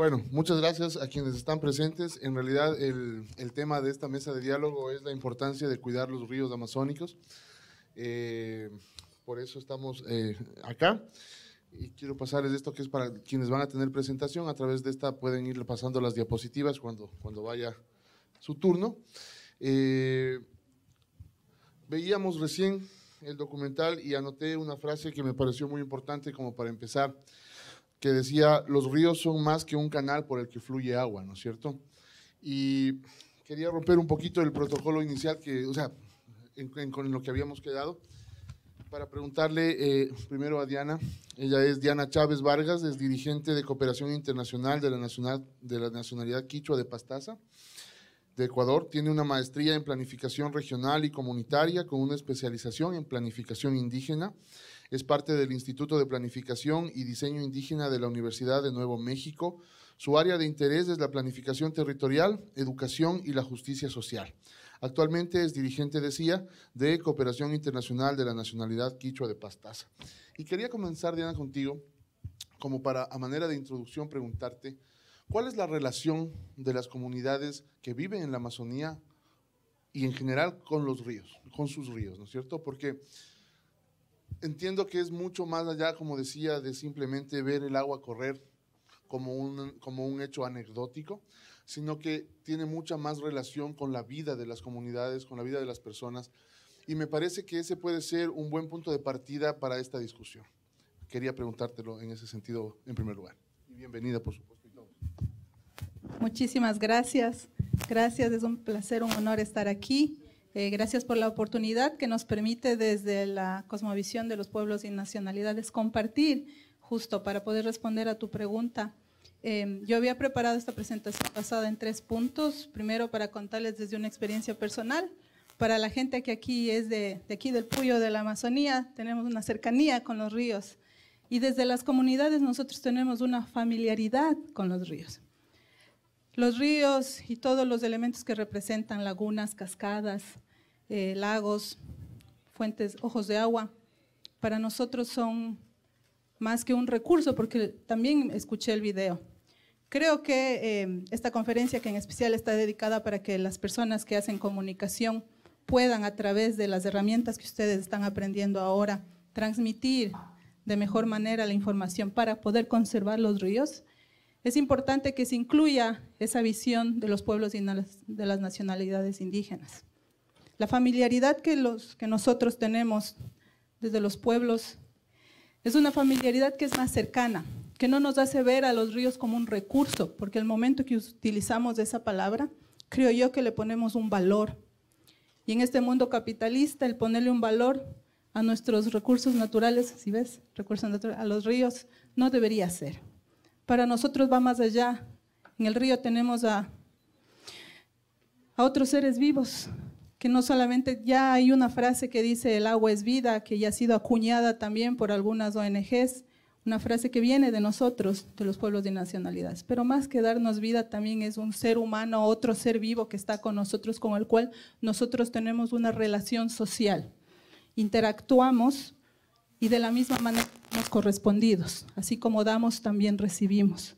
Bueno, muchas gracias a quienes están presentes. En realidad, el, tema de esta mesa de diálogo es la importancia de cuidar los ríos amazónicos. Eh, por eso estamos eh, acá. Y quiero pasarles esto que es para quienes van a tener presentación. A través de esta pueden ir pasando las diapositivas cuando, cuando vaya su turno. Eh, veíamos recién el documental y anoté una frase que me pareció muy importante como para empezar que decía, los ríos son más que un canal por el que fluye agua, ¿no es cierto? Y quería romper un poquito el protocolo inicial, que, o sea, con lo que habíamos quedado, para preguntarle eh, primero a Diana. Ella es Diana Chávez Vargas, es dirigente de Cooperación Internacional de la, de la Nacionalidad Quichua de Pastaza, de Ecuador. Tiene una maestría en planificación regional y comunitaria con una especialización en planificación indígena es parte del Instituto de Planificación y Diseño Indígena de la Universidad de Nuevo México. Su área de interés es la planificación territorial, educación y la justicia social. Actualmente es dirigente, decía, de Cooperación Internacional de la Nacionalidad Quichua de Pastaza. Y quería comenzar, Diana, contigo, como para, a manera de introducción, preguntarte, ¿cuál es la relación de las comunidades que viven en la Amazonía y en general con los ríos, con sus ríos, ¿no es cierto? Porque entiendo que es mucho más allá, como decía, de simplemente ver el agua correr como un, como un hecho anecdótico, sino que tiene mucha más relación con la vida de las comunidades, con la vida de las personas. Y me parece que ese puede ser un buen punto de partida para esta discusión. Quería preguntártelo en ese sentido, en primer lugar. bienvenida, por supuesto. Muchísimas gracias. Gracias, es un placer, un honor estar aquí. Eh, gracias por la oportunidad que nos permite desde la cosmovisión de los pueblos y nacionalidades compartir justo para poder responder a tu pregunta. Eh, yo había preparado esta presentación basada en tres puntos. Primero, para contarles desde una experiencia personal. Para la gente que aquí es de aquí del Puyo de la Amazonía, tenemos una cercanía con los ríos. Y desde las comunidades nosotros tenemos una familiaridad con los ríos. Los ríos y todos los elementos que representan lagunas, cascadas, eh, lagos, fuentes, ojos de agua, para nosotros son más que un recurso, porque también escuché el video. Creo que em, esta conferencia, que en especial está dedicada para que las personas que hacen comunicación puedan, a través de las herramientas que ustedes están aprendiendo ahora, transmitir de mejor manera la información para poder conservar los ríos, es importante que se incluya esa visión de los pueblos y de las nacionalidades indígenas. La familiaridad que, nosotros tenemos desde los pueblos es una familiaridad que es más cercana, que no nos hace ver a los ríos como un recurso, porque el momento que utilizamos esa palabra, creo yo que le ponemos un valor. Y en este mundo capitalista, el ponerle un valor a nuestros recursos naturales, si ves, recursos naturales, a los ríos, no debería ser para nosotros va más allá. En el río tenemos a, otros seres vivos, que no solamente, ya hay una frase que dice el agua es vida, que ya ha sido acuñada también por algunas ONGs, una frase que viene de nosotros, de los pueblos de nacionalidades. Pero más que darnos vida, también es un ser humano, otro ser vivo que está con nosotros, con el cual nosotros tenemos una relación social. Interactuamos y de la misma manera somos correspondidos, así como damos, también recibimos.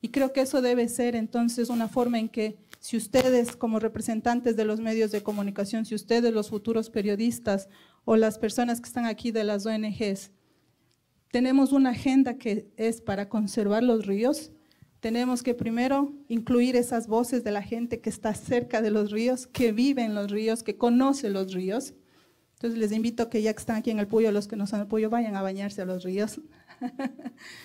Y creo que eso debe ser entonces una forma en que si ustedes como representantes de los medios de comunicación, si ustedes los futuros periodistas o las personas que están aquí de las ONGs, tenemos una agenda que es para conservar los ríos, tenemos que primero incluir esas voces de la gente que está cerca de los ríos, que vive en los ríos, que conoce los ríos, entonces les invito que ya que están aquí en el Puyo, los que no son el Puyo, vayan a bañarse a los ríos.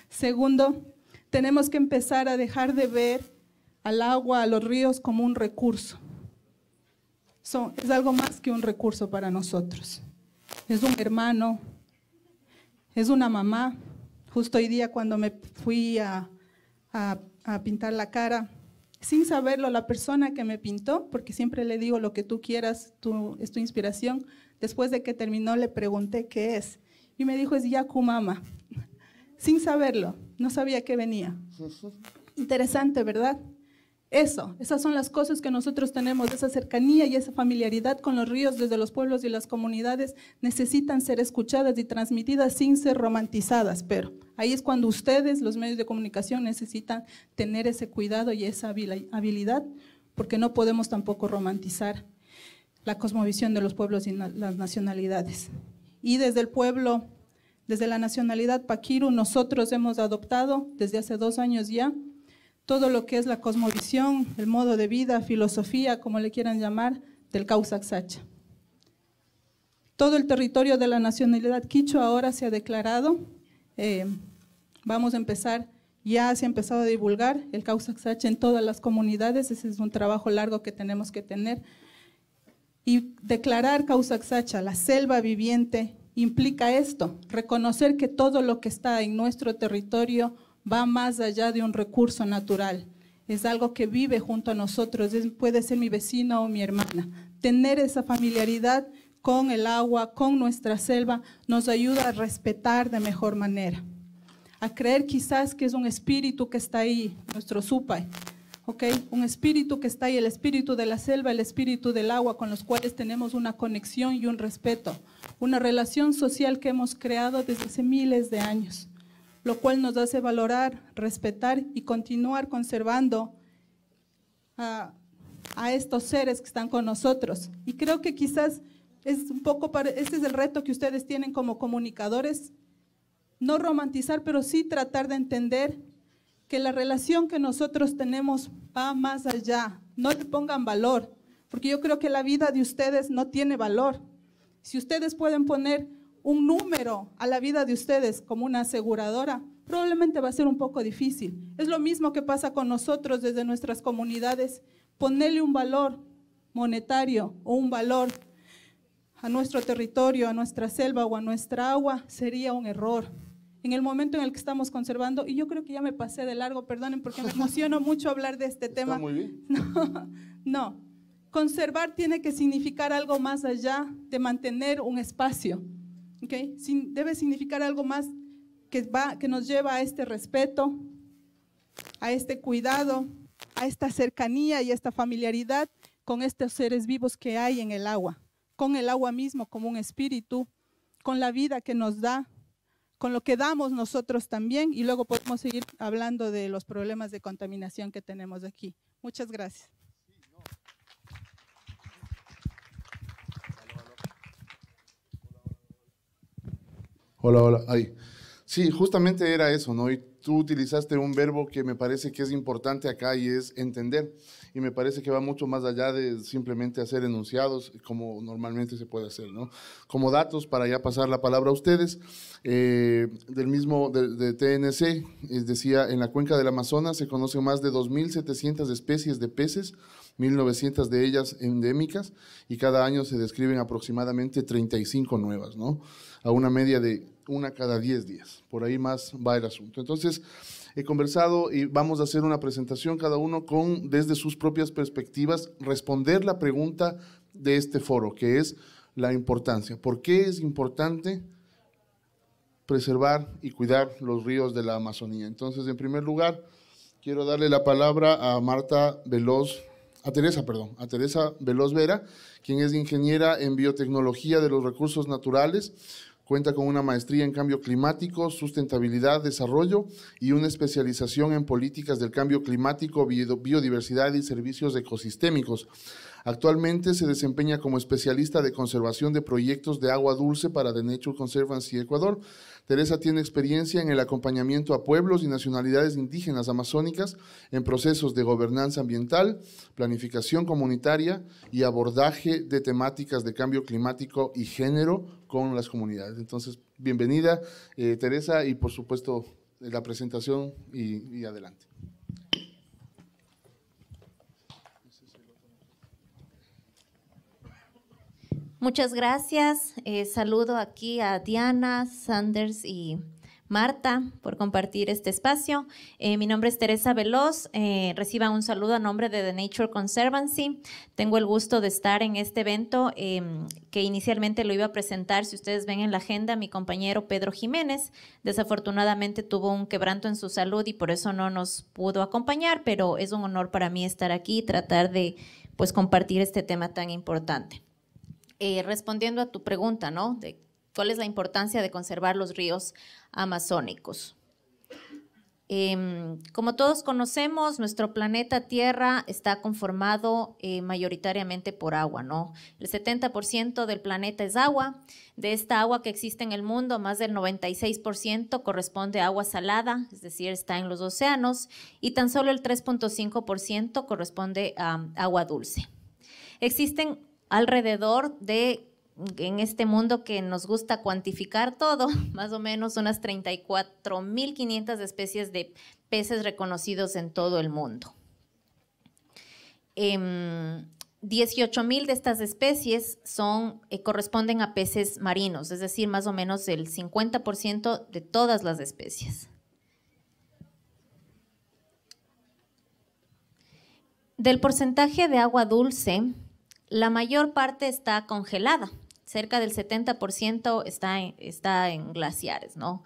Segundo, tenemos que empezar a dejar de ver al agua, a los ríos como un recurso. es algo más que un recurso para nosotros. Es un hermano, es una mamá. Justo hoy día cuando me fui a, a, a pintar la cara, sin saberlo, la persona que me pintó, porque siempre le digo lo que tú quieras, tú, es tu inspiración, Después de que terminó le pregunté qué es y me dijo es Yakumama, sin saberlo, no sabía que venía. Interesante, ¿verdad? Eso, esas son las cosas que nosotros tenemos, esa cercanía y esa familiaridad con los ríos desde los pueblos y las comunidades necesitan ser escuchadas y transmitidas sin ser romantizadas, pero ahí es cuando ustedes, los medios de comunicación, necesitan tener ese cuidado y esa habilidad, porque no podemos tampoco romantizar la cosmovisión de los pueblos y las nacionalidades. Y desde el pueblo, desde la nacionalidad Paquiru, nosotros hemos adoptado desde hace dos años ya todo lo que es la cosmovisión, el modo de vida, filosofía, como le quieran llamar, del Causaxacha. Todo el territorio de la nacionalidad quicho ahora se ha declarado, eh, vamos a empezar, ya se ha empezado a divulgar el Causaxacha en todas las comunidades, ese es un trabajo largo que tenemos que tener, y declarar Causaxacha, la selva viviente, implica esto, reconocer que todo lo que está en nuestro territorio va más allá de un recurso natural. Es algo que vive junto a nosotros, puede ser mi vecina o mi hermana. Tener esa familiaridad con el agua, con nuestra selva, nos ayuda a respetar de mejor manera. A creer quizás que es un espíritu que está ahí, nuestro supay, un espíritu que está ahí, el espíritu de la selva, el espíritu del agua, con los cuales tenemos una conexión y un respeto, una relación social que hemos creado desde hace miles de años, lo cual nos hace valorar, respetar y continuar conservando a, estos seres que están con nosotros. Y creo que quizás es un poco, este es el reto que ustedes tienen como comunicadores, no romantizar, pero sí tratar de entender que la relación que nosotros tenemos va más allá. No le pongan valor, porque yo creo que la vida de ustedes no tiene valor. Si ustedes pueden poner un número a la vida de ustedes como una aseguradora, probablemente va a ser un poco difícil. Es lo mismo que pasa con nosotros desde nuestras comunidades. Ponerle un valor monetario o un valor a nuestro territorio, a nuestra selva o a nuestra agua sería un error en el momento en el que estamos conservando. Y yo creo que ya me pasé de largo, perdonen, porque me emociono mucho hablar de este Está tema. Muy bien. No, conservar tiene que significar algo más allá de mantener un espacio. ¿okay? debe significar algo más que, va, que nos lleva a este respeto, a este cuidado, a esta cercanía y a esta familiaridad con estos seres vivos que hay en el agua, con el agua mismo como un espíritu, con la vida que nos da, con lo que damos nosotros también y luego podemos seguir hablando de los problemas de contaminación que tenemos aquí. Muchas gracias. Hola, hola. Sí, justamente era eso, ¿no? tú utilizaste un verbo que me parece que es importante acá y es entender. Y me parece que va mucho más allá de simplemente hacer enunciados como normalmente se puede hacer, ¿no? Como datos para ya pasar la palabra a ustedes, eh, del mismo de, TNC, es eh, decía, en la cuenca del Amazonas se conocen más de 2.700 especies de peces, 1.900 de ellas endémicas, y cada año se describen aproximadamente 35 nuevas, ¿no? A una media de una cada 10 días. Por ahí más va el asunto. Entonces, he conversado y vamos a hacer una presentación cada uno con, desde sus propias perspectivas, responder la pregunta de este foro, que es la importancia. ¿Por qué es importante preservar y cuidar los ríos de la Amazonía? Entonces, en primer lugar, quiero darle la palabra a Marta Veloz a Teresa, perdón, a Teresa Veloz Vera, quien es ingeniera en biotecnología de los recursos naturales, Cuenta con una maestría en cambio climático, sustentabilidad, desarrollo y una especialización en políticas del cambio climático, biodiversidad y servicios ecosistémicos. Actualmente se desempeña como especialista de conservación de proyectos de agua dulce para The Nature Conservancy Ecuador. Teresa tiene experiencia en el acompañamiento a pueblos y nacionalidades indígenas amazónicas en procesos de gobernanza ambiental, planificación comunitaria y abordaje de temáticas de cambio climático y género con las comunidades. Entonces, bienvenida, eh, Teresa, y por supuesto eh, la presentación y, adelante. Muchas gracias. Eh, saludo aquí a Diana, Sanders y Marta por compartir este espacio. Eh, mi nombre es Teresa Veloz. Eh, reciba un saludo a nombre de The Nature Conservancy. Tengo el gusto de estar en este evento em, que inicialmente lo iba a presentar, si ustedes ven en la agenda, mi compañero Pedro Jiménez. Desafortunadamente tuvo un quebranto en su salud y por eso no nos pudo acompañar, pero es un honor para mí estar aquí y tratar de pues, compartir este tema tan importante. Eh, respondiendo a tu pregunta, ¿no? cuál es la importancia de conservar los ríos amazónicos. Em, como todos conocemos, nuestro planeta Tierra está conformado eh, mayoritariamente por agua, ¿no? El 70% del planeta es agua. De esta agua que existe en el mundo, más del 96% corresponde a agua salada, es decir, está en los océanos, y tan solo el 3.5% corresponde a agua dulce. Existen alrededor de en este mundo que nos gusta cuantificar todo, más o menos unas 34.500 especies de peces reconocidos en todo el mundo. 18.000 em, de estas especies son, eh, corresponden a peces marinos, es decir, más o menos el 50% de todas las especies. Del porcentaje de agua dulce, la mayor parte está congelada, cerca del 70% está en, glaciares, ¿no?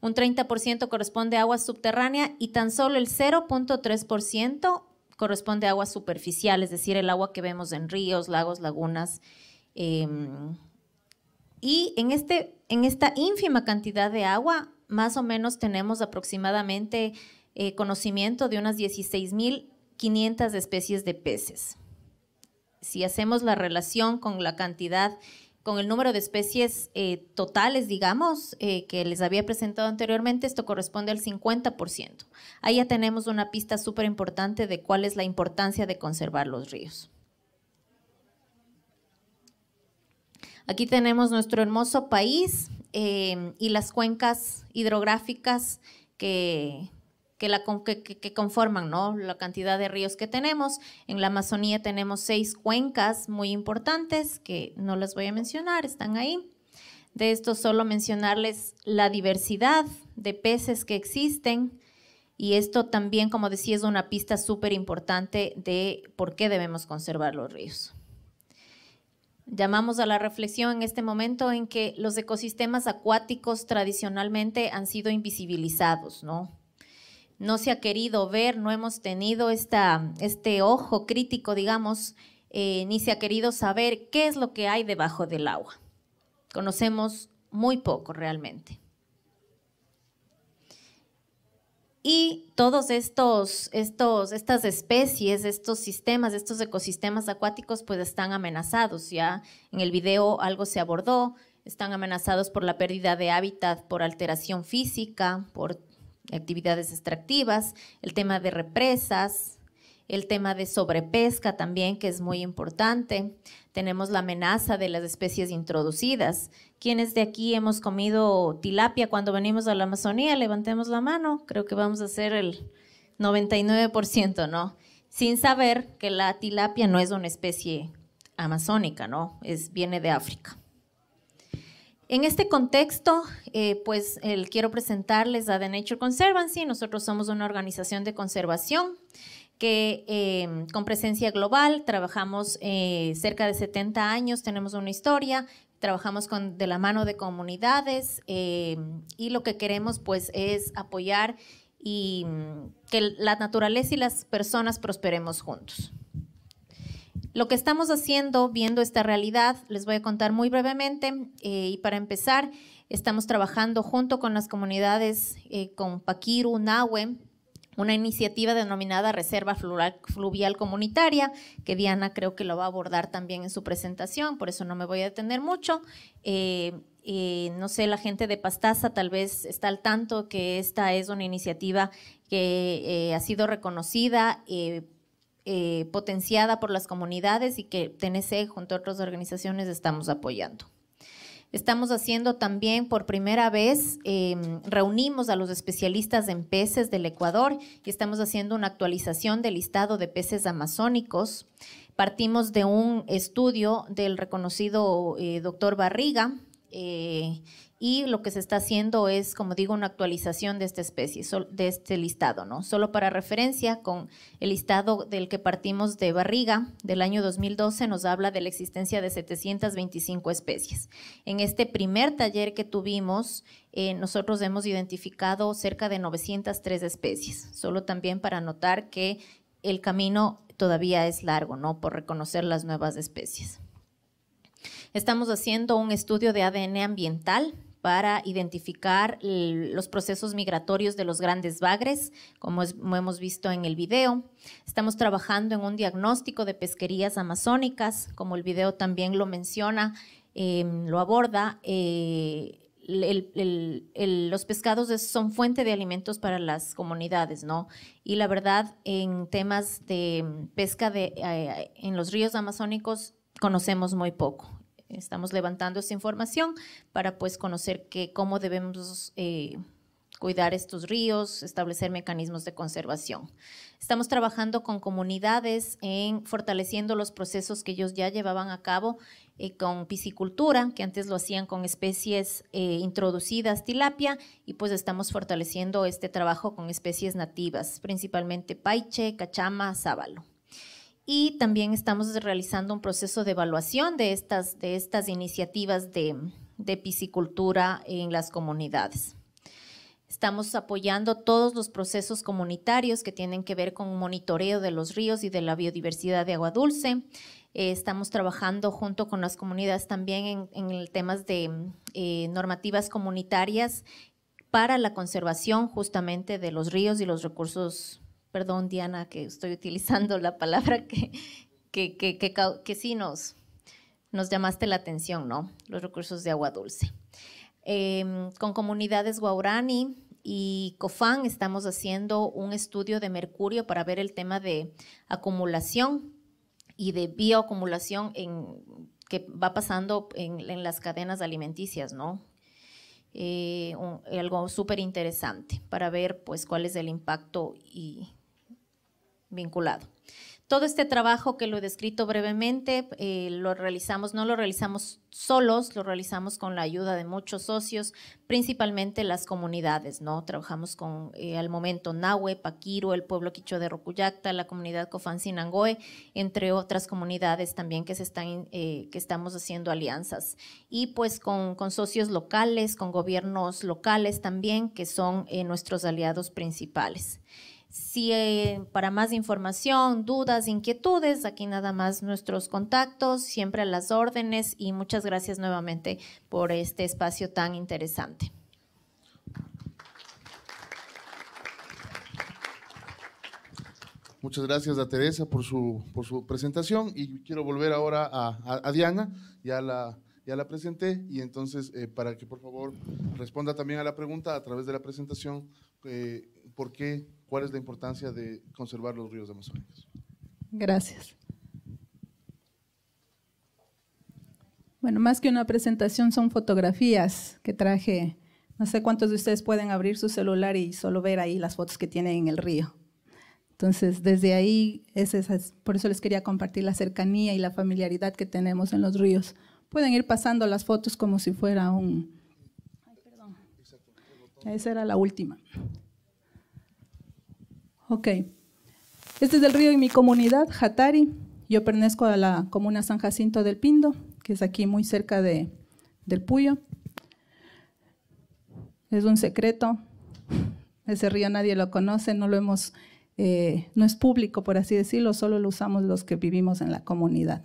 Un 30% corresponde a agua subterránea y tan solo el 0.3% corresponde a agua superficial, es decir, el agua que vemos en ríos, lagos, lagunas. Em, y este, en, esta ínfima cantidad de agua, más o menos tenemos aproximadamente eh, conocimiento de unas 16.500 especies de peces. Si hacemos la relación con la cantidad con el número de especies eh, totales, digamos, eh, que les había presentado anteriormente, esto corresponde al 50%. Ahí ya tenemos una pista súper importante de cuál es la importancia de conservar los ríos. Aquí tenemos nuestro hermoso país eh, y las cuencas hidrográficas que, que, conforman ¿no? la cantidad de ríos que tenemos. En la Amazonía tenemos seis cuencas muy importantes que no las voy a mencionar, están ahí. De esto solo mencionarles la diversidad de peces que existen. Y esto también, como decía, es una pista súper importante de por qué debemos conservar los ríos. Llamamos a la reflexión en este momento en que los ecosistemas acuáticos tradicionalmente han sido invisibilizados, ¿no? no se ha querido ver, no hemos tenido este ojo crítico, digamos, eh, ni se ha querido saber qué es lo que hay debajo del agua. Conocemos muy poco realmente. Y todos estos, estos, estas especies, estos sistemas, estos ecosistemas acuáticos, pues están amenazados. Ya en el video algo se abordó. Están amenazados por la pérdida de hábitat, por alteración física, por actividades extractivas, el tema de represas, el tema de sobrepesca también, que es muy importante. Tenemos la amenaza de las especies introducidas. ¿Quiénes de aquí hemos comido tilapia cuando venimos a la Amazonía? Levantemos la mano. Creo que vamos a ser el 99%, ¿no? Sin saber que la tilapia no es una especie amazónica, ¿no? Es, viene de África. En este contexto, eh, pues quiero presentarles a The Nature Conservancy. Nosotros somos una organización de conservación que em, con presencia global trabajamos eh, cerca de 70 años, tenemos una historia, trabajamos de la mano de comunidades em, y lo que queremos pues es apoyar y mm, que la naturaleza y las personas prosperemos juntos. Lo que estamos haciendo, viendo esta realidad, les voy a contar muy brevemente. Eh, y para empezar, estamos trabajando junto con las comunidades, eh, con Paquiru, Nahue, una iniciativa denominada Reserva Fluvial Comunitaria, que Diana creo que lo va a abordar también en su presentación, por eso no me voy a detener mucho. Eh, no sé, la gente de Pastaza tal vez está al tanto que esta es una iniciativa que ha sido reconocida eh, potenciada por las comunidades y que TNC junto a otras organizaciones estamos apoyando. Estamos haciendo también por primera vez, eh, reunimos a los especialistas en peces del Ecuador y estamos haciendo una actualización del listado de peces amazónicos. Partimos de un estudio del reconocido eh, doctor Barriga, y lo que se está haciendo es, como digo, una actualización de esta especie, de este listado, ¿no? Solo para referencia, con el listado del que partimos de Barriga del año 2012 nos habla de la existencia de 725 especies. En este primer taller que tuvimos, eh, nosotros hemos identificado cerca de 903 especies, solo también para notar que el camino todavía es largo, ¿no? Por reconocer las nuevas especies. Estamos haciendo un estudio de ADN ambiental para identificar los procesos migratorios de los grandes bagres, como hemos visto en el video. Estamos trabajando en un diagnóstico de pesquerías amazónicas, como el video también lo menciona, em, lo aborda. Eh, los pescados son fuente de alimentos para las comunidades, ¿no? Y la verdad, en temas de pesca de, eh, en los ríos amazónicos conocemos muy poco. Estamos levantando esa información para pues conocer cómo debemos eh, cuidar estos ríos, establecer mecanismos de conservación. Estamos trabajando con comunidades en fortaleciendo los procesos que ellos ya llevaban a cabo eh, con piscicultura, que antes lo hacían con especies eh, introducidas, tilapia, y pues estamos fortaleciendo este trabajo con especies nativas, principalmente paiche, cachama, sábalo. Y también estamos realizando un proceso de evaluación de estas, de estas iniciativas de, piscicultura en las comunidades. Estamos apoyando todos los procesos comunitarios que tienen que ver con monitoreo de los ríos y de la biodiversidad de agua dulce. Eh, estamos trabajando junto con las comunidades también en, temas de eh, normativas comunitarias para la conservación justamente de los ríos y los recursos perdón Diana que estoy utilizando la palabra que, que, que, que, sí nos, nos llamaste la atención, ¿no? Los recursos de agua dulce. Em, con comunidades Guaurani y cofán estamos haciendo un estudio de mercurio para ver el tema de acumulación y de bioacumulación en, que va pasando en, las cadenas alimenticias, ¿no? Eh, algo súper interesante para ver pues cuál es el impacto y vinculado. Todo este trabajo que lo he descrito brevemente, eh, lo realizamos, no lo realizamos solos, lo realizamos con la ayuda de muchos socios, principalmente las comunidades, ¿no? Trabajamos con, eh, al momento, Nahue, Paquiro, el pueblo quicho de Rocuyacta, la comunidad Sinangoe entre otras comunidades también que, se están, eh, que estamos haciendo alianzas. Y pues con, con, socios locales, con gobiernos locales también, que son nuestros aliados principales. Si eh, para más información, dudas, inquietudes, aquí nada más nuestros contactos, siempre a las órdenes y muchas gracias nuevamente por este espacio tan interesante. Muchas gracias a Teresa por su, presentación y quiero volver ahora a, Diana, ya la, ya la presenté y entonces eh, para que por favor responda también a la pregunta a través de la presentación. Eh, por qué, cuál es la importancia de conservar los ríos amazónicos. Gracias. Bueno, más que una presentación son fotografías que traje. No sé cuántos de ustedes pueden abrir su celular y solo ver ahí las fotos que tienen en el río. Entonces, desde ahí, es por eso les quería compartir la cercanía y la familiaridad que tenemos en los ríos. Pueden ir pasando las fotos como si fuera un... Ay, perdón. Esa era la última. Ok. Este es el río y mi comunidad, Hatari. Yo pertenezco a la comuna San Jacinto del Pindo, que es aquí muy cerca de, del Puyo. Es un secreto. Ese río nadie lo conoce, no lo hemos, eh, no es público, por así decirlo, solo lo usamos los que vivimos en la comunidad.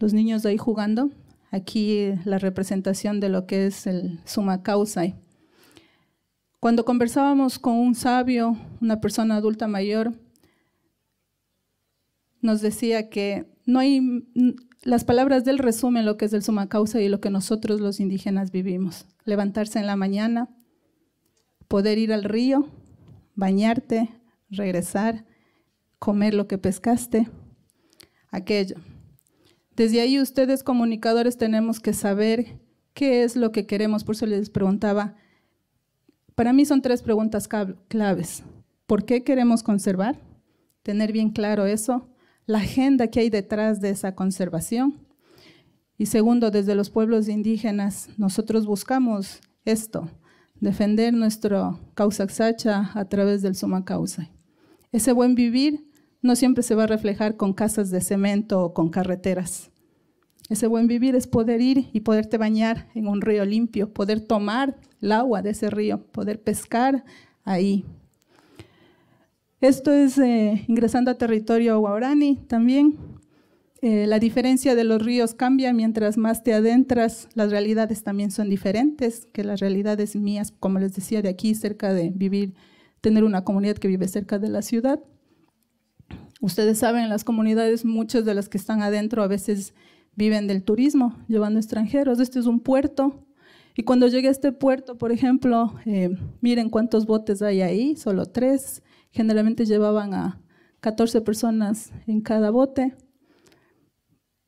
Los niños de ahí jugando. Aquí eh, la representación de lo que es el Sumacausay. Cuando conversábamos con un sabio, una persona adulta mayor, nos decía que no hay, las palabras del resumen lo que es el suma causa y lo que nosotros los indígenas vivimos. Levantarse en la mañana, poder ir al río, bañarte, regresar, comer lo que pescaste, aquello. Desde ahí ustedes comunicadores tenemos que saber qué es lo que queremos, por eso les preguntaba, para mí son tres preguntas claves. ¿Por qué queremos conservar? Tener bien claro eso. La agenda que hay detrás de esa conservación. Y segundo, desde los pueblos indígenas, nosotros buscamos esto, defender nuestro causaxacha a través del suma causa. Ese buen vivir no siempre se va a reflejar con casas de cemento o con carreteras. Ese buen vivir es poder ir y poderte bañar en un río limpio, poder tomar el agua de ese río, poder pescar ahí. Esto es eh, ingresando a territorio guarani también. Eh, la diferencia de los ríos cambia mientras más te adentras, las realidades también son diferentes que las realidades mías, como les decía, de aquí cerca de vivir, tener una comunidad que vive cerca de la ciudad. Ustedes saben, las comunidades, muchas de las que están adentro a veces viven del turismo, llevando extranjeros. Este es un puerto. Y cuando llegué a este puerto, por ejemplo, eh, miren cuántos botes hay ahí, solo tres. Generalmente llevaban a 14 personas en cada bote.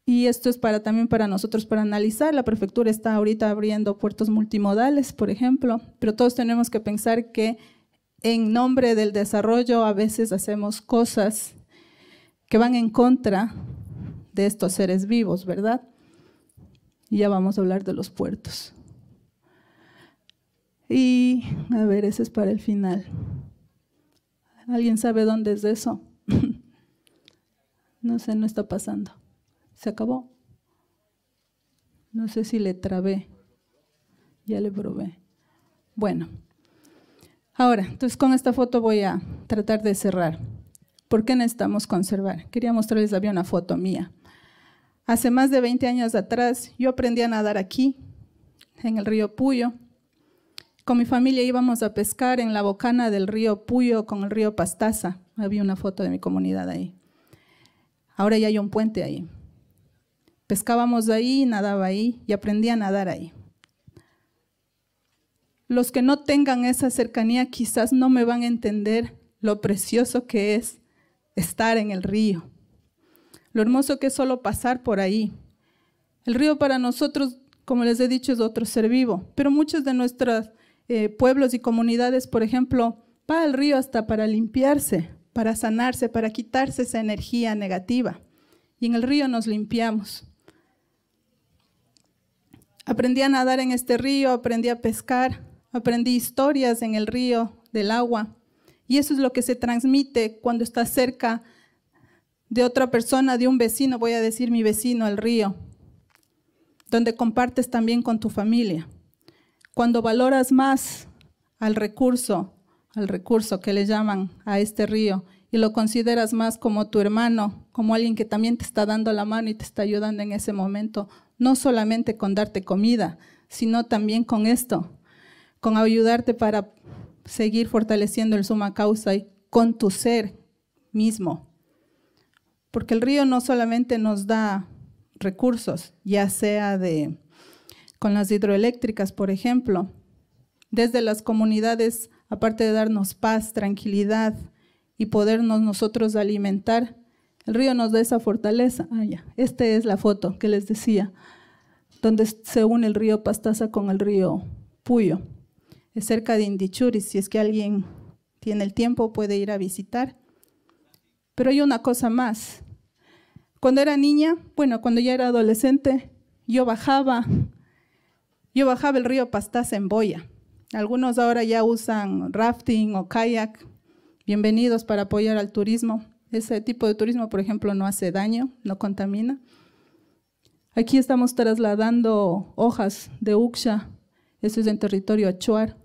Y esto es para también para nosotros para analizar. La prefectura está ahorita abriendo puertos multimodales, por ejemplo, pero todos tenemos que pensar que en nombre del desarrollo a veces hacemos cosas que van en contra de estos seres vivos, ¿verdad? Y ya vamos a hablar de los puertos. Y, a ver, ese es para el final. ¿Alguien sabe dónde es eso? no sé, no está pasando. ¿Se acabó? No sé si le trabé. Ya le probé. Bueno. Ahora, entonces con esta foto voy a tratar de cerrar. ¿Por qué necesitamos conservar? Quería mostrarles, había una foto mía. Hace más de 20 años atrás yo aprendí a nadar aquí, en el río Puyo. Con mi familia íbamos a pescar en la bocana del río Puyo con el río Pastaza. Había una foto de mi comunidad ahí. Ahora ya hay un puente ahí. Pescábamos ahí, nadaba ahí y aprendí a nadar ahí. Los que no tengan esa cercanía quizás no me van a entender lo precioso que es estar en el río, lo hermoso que es solo pasar por ahí. El río para nosotros, como les he dicho, es otro ser vivo, pero muchos de nuestros eh, pueblos y comunidades, por ejemplo, va al río hasta para limpiarse, para sanarse, para quitarse esa energía negativa. Y en el río nos limpiamos. Aprendí a nadar en este río, aprendí a pescar, aprendí historias en el río, del agua. Y eso es lo que se transmite cuando está cerca de otra persona, de un vecino, voy a decir mi vecino, el río, donde compartes también con tu familia. Cuando valoras más al recurso, al recurso que le llaman a este río, y lo consideras más como tu hermano, como alguien que también te está dando la mano y te está ayudando en ese momento, no solamente con darte comida, sino también con esto, con ayudarte para seguir fortaleciendo el suma causa y con tu ser mismo porque el río no solamente nos da recursos, ya sea de con las hidroeléctricas, por ejemplo, desde las comunidades, aparte de darnos paz, tranquilidad y podernos nosotros alimentar, el río nos da esa fortaleza. Ah, Esta es la foto que les decía, donde se une el río Pastaza con el río Puyo. Es cerca de Indichuris, si es que alguien tiene el tiempo puede ir a visitar. Pero hay una cosa más. Cuando era niña, bueno, cuando ya era adolescente, yo bajaba, yo bajaba el río Pastaza en boya. Algunos ahora ya usan rafting o kayak. Bienvenidos para apoyar al turismo. Ese tipo de turismo, por ejemplo, no hace daño, no contamina. Aquí estamos trasladando hojas de Uxia, eso es en territorio achuar,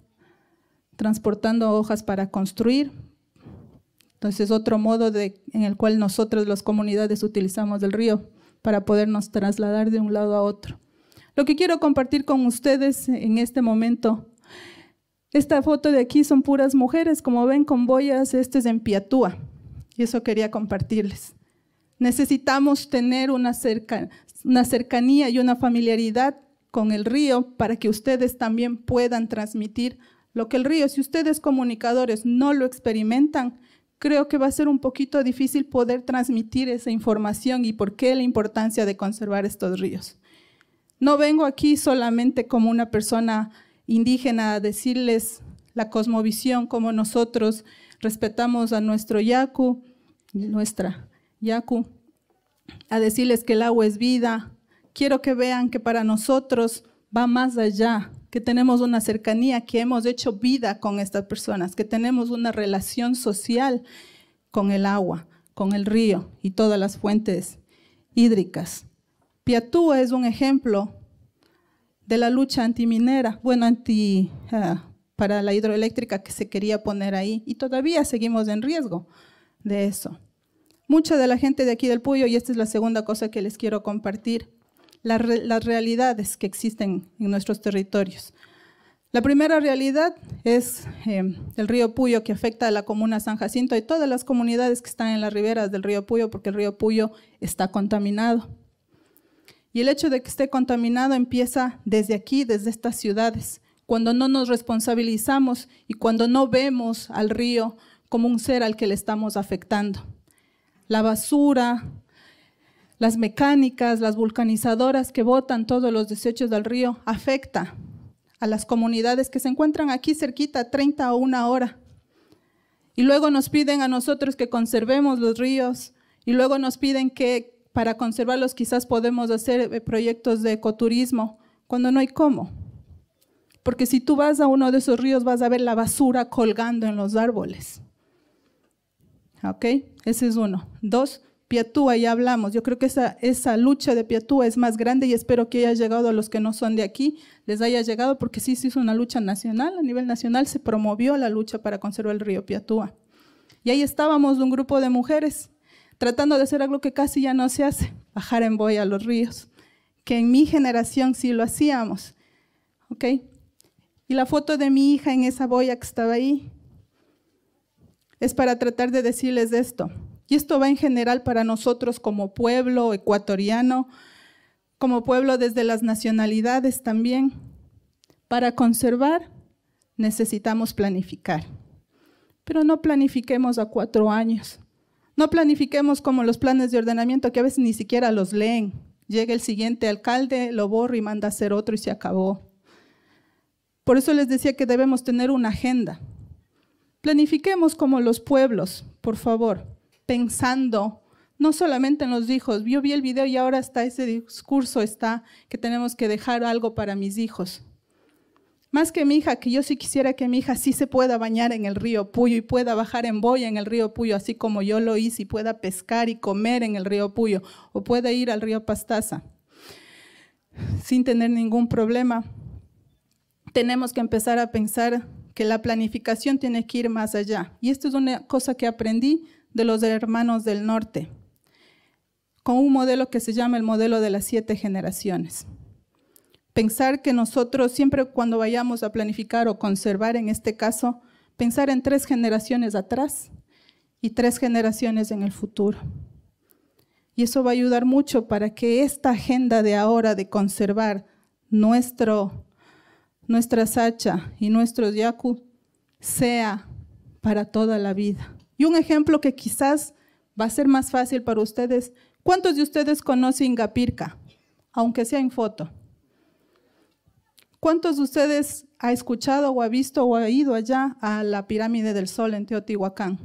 transportando hojas para construir, entonces, es otro modo en el cual nosotros, las comunidades, utilizamos el río para podernos trasladar de un lado a otro. Lo que quiero compartir con ustedes en este momento, esta foto de aquí son puras mujeres, como ven con boyas, este es en Piatúa, y eso quería compartirles. Necesitamos tener una, una cercanía y una familiaridad con el río para que ustedes también puedan transmitir lo que el río, si ustedes comunicadores no lo experimentan, creo que va a ser un poquito difícil poder transmitir esa información y por qué la importancia de conservar estos ríos. No vengo aquí solamente como una persona indígena a decirles la cosmovisión, como nosotros respetamos a nuestro yacu, nuestra yacu, a decirles que el agua es vida. Quiero que vean que para nosotros va más allá que tenemos una cercanía, que hemos hecho vida con estas personas, que tenemos una relación social con el agua, con el río y todas las fuentes hídricas. Piatúa es un ejemplo de la lucha antiminera, bueno, anti, eh, para la hidroeléctrica que se quería poner ahí y todavía seguimos en riesgo de eso. Mucha de la gente de aquí del Puyo, y esta es la segunda cosa que les quiero compartir, las realidades que existen en nuestros territorios. La primera realidad es eh, el río Puyo que afecta a la comuna San Jacinto y todas las comunidades que están en las riberas del río Puyo porque el río Puyo está contaminado. Y el hecho de que esté contaminado empieza desde aquí, desde estas ciudades, cuando no nos responsabilizamos y cuando no vemos al río como un ser al que le estamos afectando. La basura, las mecánicas, las vulcanizadoras que botan todos los desechos del río, afecta a las comunidades que se encuentran aquí cerquita, 30 o una hora. Y luego nos piden a nosotros que conservemos los ríos y luego nos piden que para conservarlos quizás podemos hacer eh, proyectos de ecoturismo, cuando no hay cómo. Porque si tú vas a uno de esos ríos vas a ver la basura colgando en los árboles. ¿Ok? Ese es uno. Dos, Piatúa ya hablamos. Yo creo que esa, lucha de Piatúa es más grande y espero que haya llegado a los que no son de aquí, les haya llegado porque sí se hizo una lucha nacional. A nivel nacional se promovió la lucha para conservar el río Piatúa. Y ahí estábamos un grupo de mujeres tratando de hacer algo que casi ya no se hace, bajar en boya a los ríos, que en mi generación sí lo hacíamos. ¿Ok? Y la foto de mi hija en esa boya que estaba ahí es para tratar de decirles esto. Y esto va en general para nosotros como pueblo ecuatoriano, como pueblo desde las nacionalidades también. Para conservar necesitamos planificar. Pero no planifiquemos a cuatro años. No planifiquemos como los planes de ordenamiento que a veces ni siquiera los leen. Llega el siguiente alcalde, lo borra y manda a hacer otro y se acabó. Por eso les decía que debemos tener una agenda. Planifiquemos como los pueblos, por favor pensando no solamente en los hijos. Yo vi el video y ahora está ese discurso está que tenemos que dejar algo para mis hijos. Más que mi hija, que yo sí quisiera que mi hija sí se pueda bañar en el río Puyo y pueda bajar en boya en el río Puyo, así como yo lo hice, y pueda pescar y comer en el río Puyo, o pueda ir al río Pastaza sin tener ningún problema. Tenemos que empezar a pensar que la planificación tiene que ir más allá. Y esto es una cosa que aprendí de los hermanos del norte, con un modelo que se llama el modelo de las siete generaciones. Pensar que nosotros siempre cuando vayamos a planificar o conservar, en este caso, pensar en tres generaciones atrás y tres generaciones en el futuro. Y eso va a ayudar mucho para que esta agenda de ahora de conservar nuestro, nuestra sacha y nuestro yaku sea para toda la vida. Y un ejemplo que quizás va a ser más fácil para ustedes. ¿Cuántos de ustedes conocen Gapirca, aunque sea en foto? ¿Cuántos de ustedes ha escuchado o ha visto o ha ido allá a la pirámide del Sol en Teotihuacán?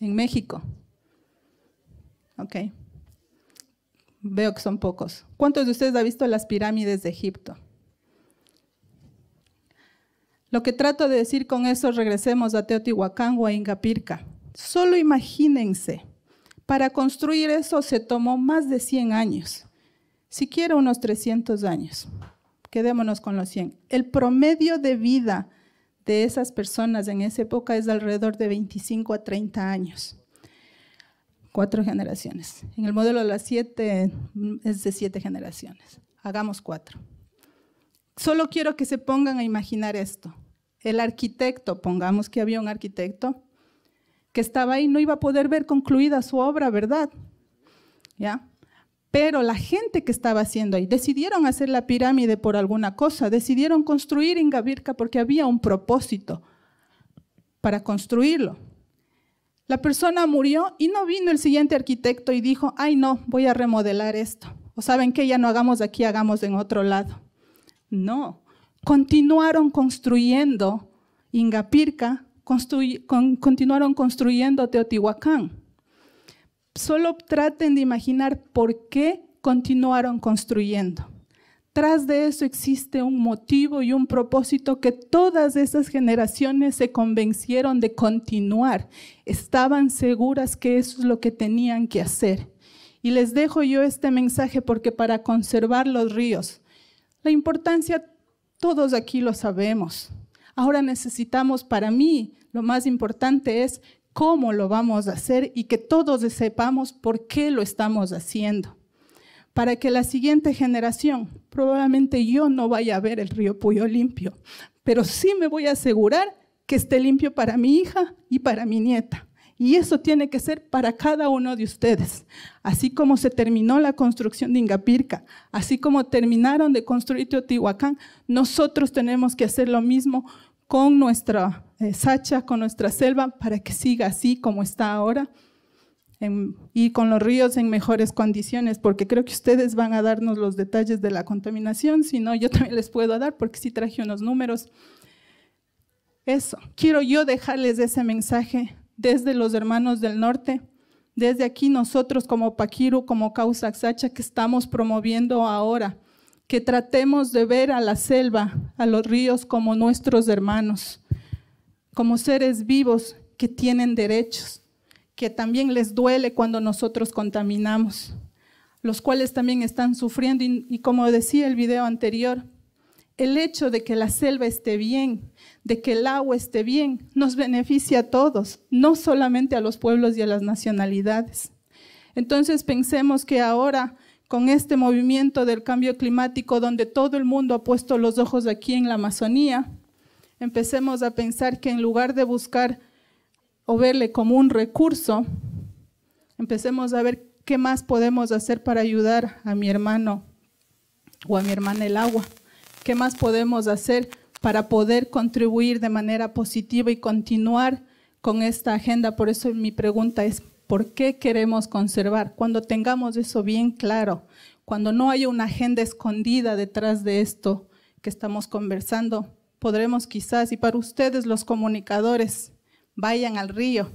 En México. Ok. Veo que son pocos. ¿Cuántos de ustedes ha visto las pirámides de Egipto? Lo que trato de decir con eso, regresemos a Teotihuacán o a Ingapirca. Solo imagínense, para construir eso se tomó más de 100 años, siquiera unos 300 años. Quedémonos con los 100. El promedio de vida de esas personas en esa época es de alrededor de 25 a 30 años. Cuatro generaciones. En el modelo de las siete mm, es de siete generaciones. Hagamos cuatro. Solo quiero que se pongan a imaginar esto el arquitecto, pongamos que había un arquitecto, que estaba ahí, no iba a poder ver concluida su obra, ¿verdad? ¿Ya? Pero la gente que estaba haciendo ahí, decidieron hacer la pirámide por alguna cosa, decidieron construir Ingavirca porque había un propósito para construirlo. La persona murió y no vino el siguiente arquitecto y dijo, ay no, voy a remodelar esto. O saben qué? ya no hagamos aquí, hagamos en otro lado. No, continuaron construyendo Ingapirca, continuaron construyendo Teotihuacán. Solo traten de imaginar por qué continuaron construyendo. Tras de eso existe un motivo y un propósito que todas esas generaciones se convencieron de continuar. Estaban seguras que eso es lo que tenían que hacer. Y les dejo yo este mensaje porque para conservar los ríos, la importancia todos aquí lo sabemos. Ahora necesitamos, para mí, lo más importante es cómo lo vamos a hacer y que todos sepamos por qué lo estamos haciendo. Para que la siguiente generación, probablemente yo no vaya a ver el río Puyo limpio, pero sí me voy a asegurar que esté limpio para mi hija y para mi nieta. Y eso tiene que ser para cada uno de ustedes. Así como se terminó la construcción de Ingapirca, así como terminaron de construir Teotihuacán, nosotros tenemos que hacer lo mismo con nuestra eh, Sacha, con nuestra selva, para que siga así como está ahora y con los ríos en mejores condiciones, porque creo que ustedes van a darnos los detalles de la contaminación, si no, yo también les puedo dar, porque sí traje unos números. Eso, quiero yo dejarles ese mensaje desde los hermanos del norte. Desde aquí nosotros como Paquiru, como Causaxacha, que estamos promoviendo ahora, que tratemos de ver a la selva, a los ríos como nuestros hermanos, como seres vivos que tienen derechos, que también les duele cuando nosotros contaminamos, los cuales también están sufriendo y como decía el video anterior, el hecho de que la selva esté bien, de que el agua esté bien, nos beneficia a todos, no solamente a los pueblos y a las nacionalidades. Entonces pensemos que ahora, con este movimiento del cambio climático, donde todo el mundo ha puesto los ojos aquí en la Amazonía, empecemos a pensar que en lugar de buscar o verle como un recurso, empecemos a ver qué más podemos hacer para ayudar a mi hermano o a mi hermana el agua. ¿Qué más podemos hacer para poder contribuir de manera positiva y continuar con esta agenda? Por eso mi pregunta es, ¿por qué queremos conservar? Cuando tengamos eso bien claro, cuando no haya una agenda escondida detrás de esto que estamos conversando, podremos quizás, y para ustedes los comunicadores, vayan al río,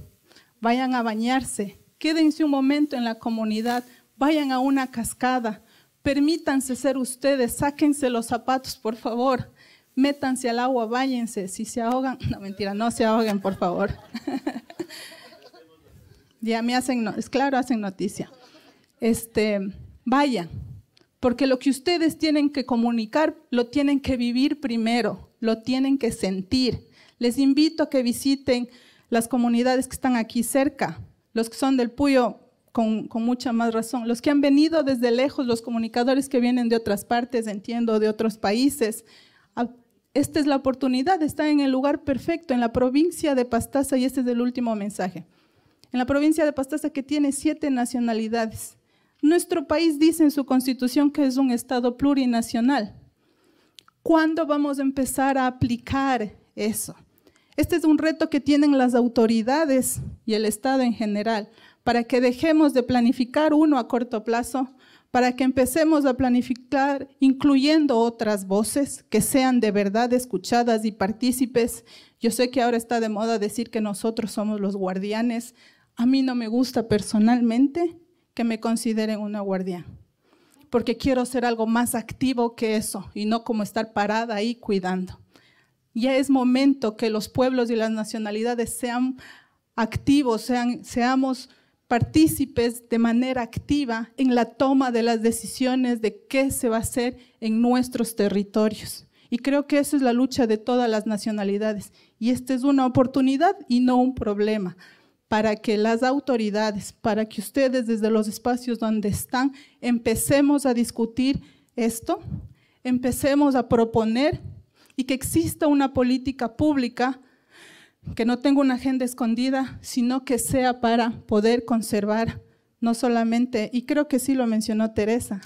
vayan a bañarse, quédense un momento en la comunidad, vayan a una cascada, Permítanse ser ustedes, sáquense los zapatos, por favor. Métanse al agua, váyanse. Si se ahogan, no mentira, no se ahoguen, por favor. ya me hacen, no, es claro, hacen noticia. Este, vayan, porque lo que ustedes tienen que comunicar, lo tienen que vivir primero, lo tienen que sentir. Les invito a que visiten las comunidades que están aquí cerca. Los que son del Puyo, con, mucha más razón. Los que han venido desde lejos, los comunicadores que vienen de otras partes, entiendo, de otros países, ah, esta es la oportunidad, está en el lugar perfecto, en la provincia de Pastaza, y este es el último mensaje. En la provincia de Pastaza que tiene siete nacionalidades. Nuestro país dice en su constitución que es un Estado plurinacional. ¿Cuándo vamos a empezar a aplicar eso? Este es un reto que tienen las autoridades y el Estado en general para que dejemos de planificar uno a corto plazo, para que empecemos a planificar incluyendo otras voces que sean de verdad escuchadas y partícipes. Yo sé que ahora está de moda decir que nosotros somos los guardianes. A mí no me gusta personalmente que me consideren una guardián, porque quiero ser algo más activo que eso y no como estar parada ahí cuidando. Ya es momento que los pueblos y las nacionalidades sean activos, sean, seamos partícipes de manera activa en la toma de las decisiones de qué se va a hacer en nuestros territorios. Y creo que esa es la lucha de todas las nacionalidades. Y esta es una oportunidad y no un problema para que las autoridades, para que ustedes desde los espacios donde están, empecemos a discutir esto, empecemos a proponer y que exista una política pública que no tengo una agenda escondida, sino que sea para poder conservar, no solamente, y creo que sí lo mencionó Teresa,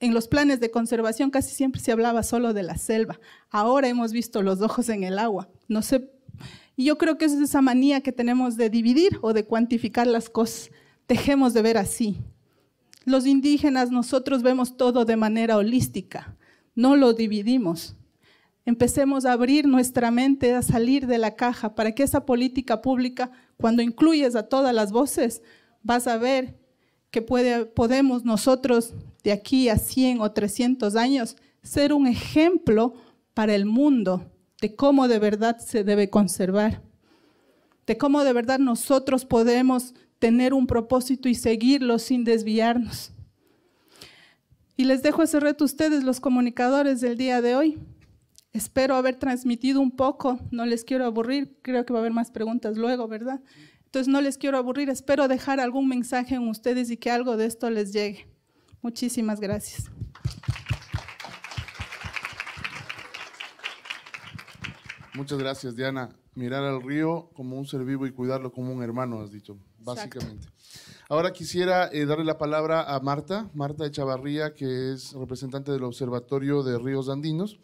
en los planes de conservación casi siempre se hablaba solo de la selva, ahora hemos visto los ojos en el agua, no sé, y yo creo que es esa manía que tenemos de dividir o de cuantificar las cosas, dejemos de ver así. Los indígenas nosotros vemos todo de manera holística, no lo dividimos, Empecemos a abrir nuestra mente, a salir de la caja, para que esa política pública, cuando incluyes a todas las voces, vas a ver que puede, podemos nosotros de aquí a 100 o 300 años ser un ejemplo para el mundo de cómo de verdad se debe conservar, de cómo de verdad nosotros podemos tener un propósito y seguirlo sin desviarnos. Y les dejo ese reto a ustedes, los comunicadores del día de hoy. Espero haber transmitido un poco, no les quiero aburrir, creo que va a haber más preguntas luego, ¿verdad? Entonces no les quiero aburrir, espero dejar algún mensaje en ustedes y que algo de esto les llegue. Muchísimas gracias. Muchas gracias, Diana. Mirar al río como un ser vivo y cuidarlo como un hermano, has dicho, básicamente. Ahora quisiera eh, darle la palabra a Marta, Marta Echavarría, que es representante del Observatorio de Ríos Andinos.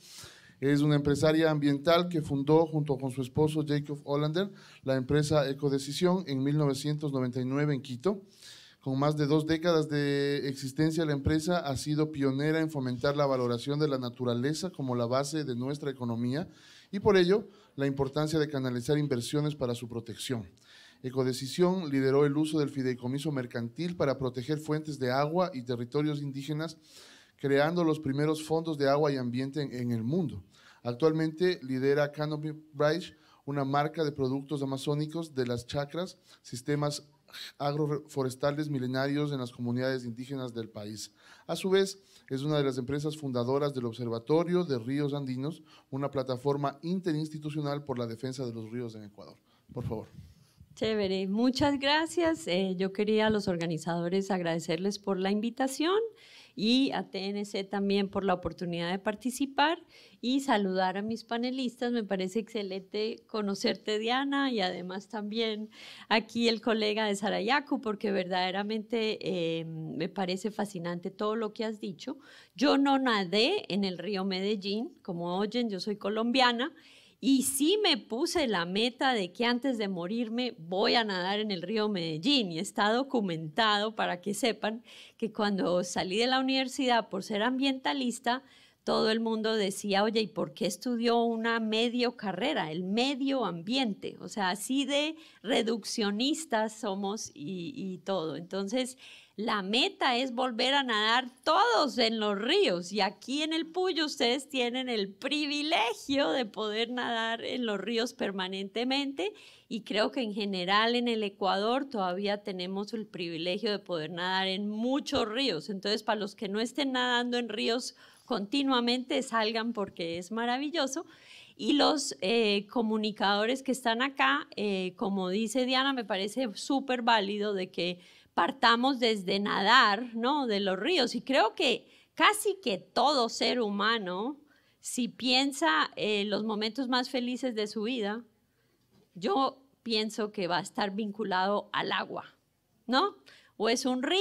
Es una empresaria ambiental que fundó junto con su esposo Jacob Hollander la empresa Ecodecisión en 1999 en Quito. Con más de dos décadas de existencia, la empresa ha sido pionera en fomentar la valoración de la naturaleza como la base de nuestra economía y por ello la importancia de canalizar inversiones para su protección. Ecodecisión lideró el uso del fideicomiso mercantil para proteger fuentes de agua y territorios indígenas, creando los primeros fondos de agua y ambiente en, en el mundo. Actualmente lidera Canopy Bridge, una marca de productos amazónicos de las chacras, sistemas agroforestales milenarios en las comunidades indígenas del país. A su vez, es una de las empresas fundadoras del Observatorio de Ríos Andinos, una plataforma interinstitucional por la defensa de los ríos en Ecuador. Por favor. Chévere, muchas gracias. Eh, yo quería a los organizadores agradecerles por la invitación y a TNC también por la oportunidad de participar y saludar a mis panelistas. Me parece excelente conocerte, Diana, y además también aquí el colega de Sarayaku, porque verdaderamente eh, me parece fascinante todo lo que has dicho. Yo no nadé en el río Medellín, como oyen, yo soy colombiana. Y sí me puse la meta de que antes de morirme voy a nadar en el río Medellín y está documentado para que sepan que cuando salí de la universidad por ser ambientalista, todo el mundo decía, oye, ¿y por qué estudió una medio carrera, el medio ambiente? O sea, así de reduccionistas somos y, y todo. Entonces, la meta es volver a nadar todos en los ríos y aquí en el Puyo ustedes tienen el privilegio de poder nadar en los ríos permanentemente y creo que en general en el Ecuador todavía tenemos el privilegio de poder nadar en muchos ríos. Entonces, para los que no estén nadando en ríos continuamente, salgan porque es maravilloso. Y los eh, comunicadores que están acá, eh, como dice Diana, me parece súper válido de que partamos desde nadar, ¿no? De los ríos. Y creo que casi que todo ser humano, si piensa en eh, los momentos más felices de su vida, yo pienso que va a estar vinculado al agua, ¿no? O es un río,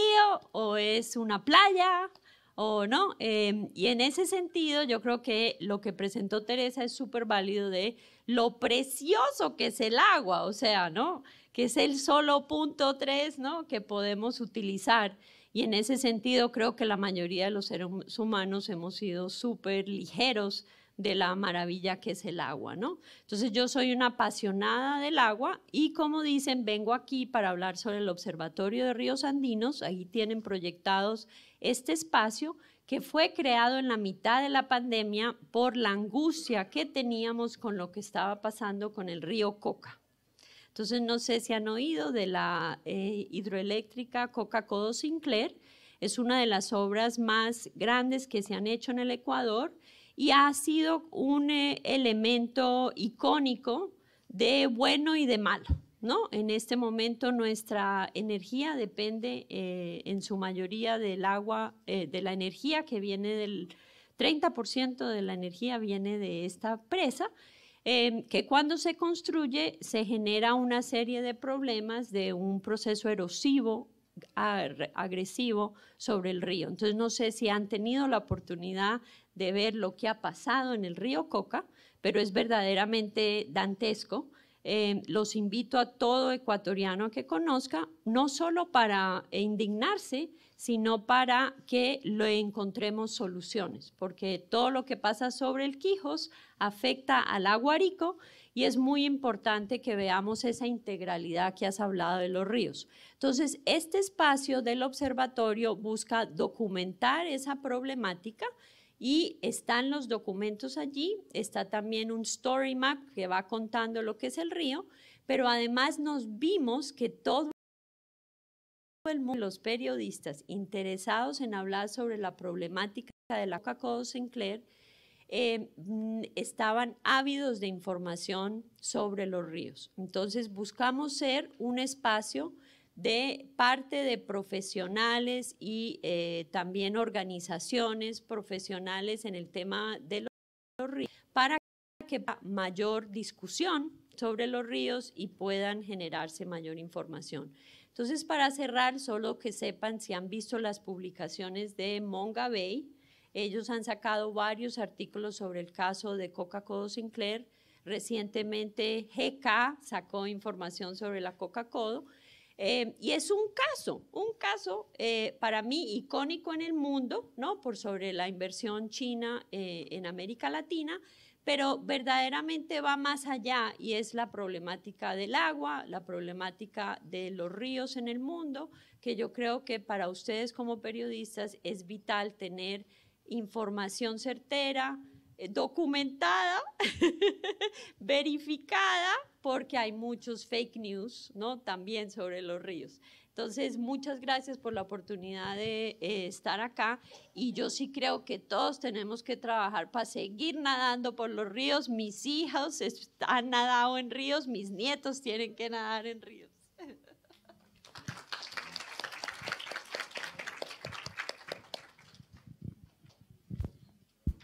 o es una playa, o no. Em, y en ese sentido, yo creo que lo que presentó Teresa es súper válido de lo precioso que es el agua, o sea, ¿no? que es el solo punto 3, ¿no? Que podemos utilizar. Y en ese sentido creo que la mayoría de los seres humanos hemos sido súper ligeros de la maravilla que es el agua, ¿no? Entonces yo soy una apasionada del agua y como dicen, vengo aquí para hablar sobre el Observatorio de Ríos Andinos, ahí tienen proyectados este espacio que fue creado en la mitad de la pandemia por la angustia que teníamos con lo que estaba pasando con el río Coca. Entonces, no sé si han oído de la eh, hidroeléctrica Coca-Cola Sinclair. Es una de las obras más grandes que se han hecho en el Ecuador y ha sido un eh, elemento icónico de bueno y de malo. ¿no? En este momento nuestra energía depende eh, en su mayoría del agua, de la energía que viene del 30% de la energía viene de esta presa Em, que cuando se construye se genera una serie de problemas de un proceso erosivo agresivo sobre el río. Entonces no sé si han tenido la oportunidad de ver lo que ha pasado en el río Coca, pero es verdaderamente dantesco. Em, los invito a todo ecuatoriano que conozca, no solo para indignarse, sino para que le encontremos soluciones, porque todo lo que pasa sobre el Quijos afecta al aguarico y es muy importante que veamos esa integralidad que has hablado de los ríos. Entonces, este espacio del observatorio busca documentar esa problemática y están los documentos allí, está también un story map que va contando lo que es el río, pero además nos vimos que todo los periodistas interesados en hablar sobre la problemática de la coca Sinclair eh, mm, estaban ávidos de información sobre los ríos. Entonces buscamos ser un espacio de parte de profesionales y eh, también organizaciones profesionales en el tema de los ríos para que mayor discusión sobre los ríos y puedan generarse mayor información. Entonces, para cerrar, solo que sepan si han visto las publicaciones de Mongabay, ellos han sacado varios artículos sobre el caso de Coca-Cola Sinclair. Recientemente GK sacó información sobre la Coca-Cola. Eh, y es un caso, un caso eh, para mí icónico en el mundo, ¿no? Por sobre la inversión china eh, en América Latina pero verdaderamente va más allá y es la problemática del agua, la problemática de los ríos en el mundo, que yo creo que para ustedes como periodistas es vital tener información certera, eh, documentada, verificada, porque hay muchos fake news, ¿no? También sobre los ríos. Entonces, muchas gracias por la oportunidad de eh, estar acá y yo sí creo que todos tenemos que trabajar para seguir nadando por los ríos. Mis hijos han nadado en ríos, mis nietos tienen que nadar en ríos.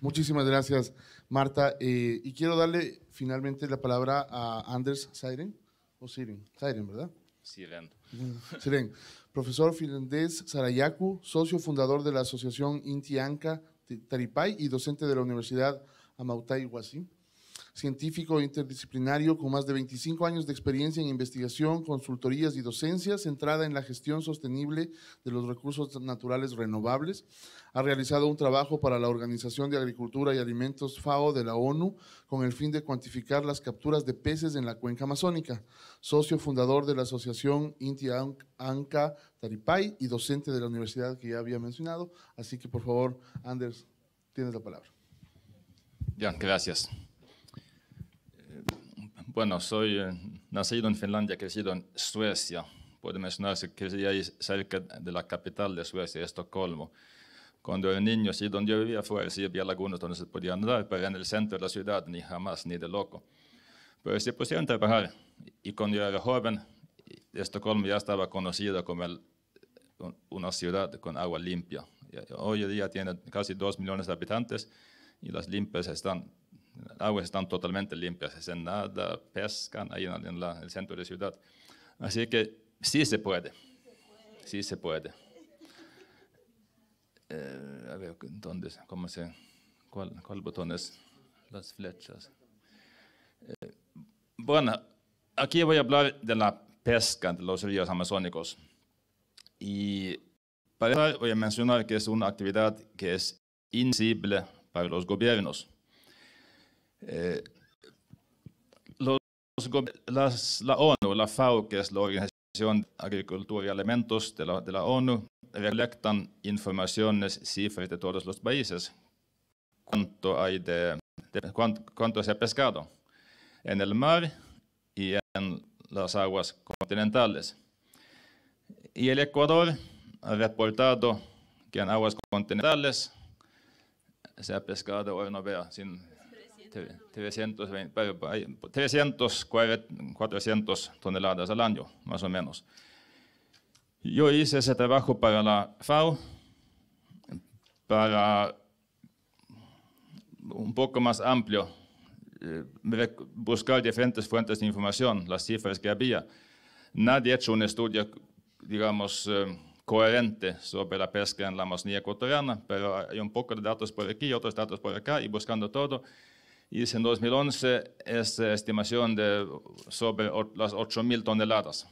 Muchísimas gracias, Marta. Eh, y quiero darle finalmente la palabra a Anders Siren, o Siren, ¿verdad? Siren. Siren, profesor finlandés Sarayaku, socio fundador de la asociación Inti Anka Taripay y docente de la Universidad Amautai Wasim científico interdisciplinario con más de 25 años de experiencia en investigación, consultorías y docencia centrada en la gestión sostenible de los recursos naturales renovables. Ha realizado un trabajo para la Organización de Agricultura y Alimentos FAO de la ONU con el fin de cuantificar las capturas de peces en la cuenca amazónica. Socio fundador de la Asociación Inti Anca Taripay y docente de la universidad que ya había mencionado. Así que por favor, Anders, tienes la palabra. Ya, gracias. Bueno, soy eh, nacido en Finlandia, crecido en Suecia. Puede mencionarse que crecí ahí cerca de la capital de Suecia, Estocolmo. Cuando era niño, sí, donde yo vivía fue sí, había lagunas donde se podía andar, pero en el centro de la ciudad ni jamás, ni de loco. Pero se pusieron a trabajar y cuando yo era joven, Estocolmo ya estaba conocida como el, una ciudad con agua limpia. Hoy en día tiene casi dos millones de habitantes y las limpias están agua están totalmente limpias, es nada pescan ahí en, el centro de la ciudad. Así que sí se puede, sí se puede. Eh, a ver, ¿dónde? ¿cómo se, cuál, ¿Cuál botón es? Las flechas. Eh, bueno, aquí voy a hablar de la pesca de los ríos amazónicos. Y para voy a mencionar que es una actividad que es invisible para los gobiernos. Eh, los, la ONU, la FAO, que es la Organización de Agricultura y Alimentos de la, ONU, recolectan informaciones, cifras de todos los países. ¿Cuánto hay de, cuánto, se ha pescado en el mar y en las aguas continentales? Y el Ecuador ha reportado que en aguas continentales se ha pescado, ahora no vea, sin, 300, 400 pues, toneladas al año, más o menos. Yo hice ese trabajo para la FAO, para un poco más amplio, eh, buscar diferentes fuentes de información, las cifras que había. Nadie ha hecho un estudio, digamos, eh, coherente sobre la pesca en la Amazonía ecuatoriana, pero hay un poco de datos por aquí, otros datos por acá, y buscando todo, hice en 2011 esa eh, estimación de sobre las 8.000 toneladas.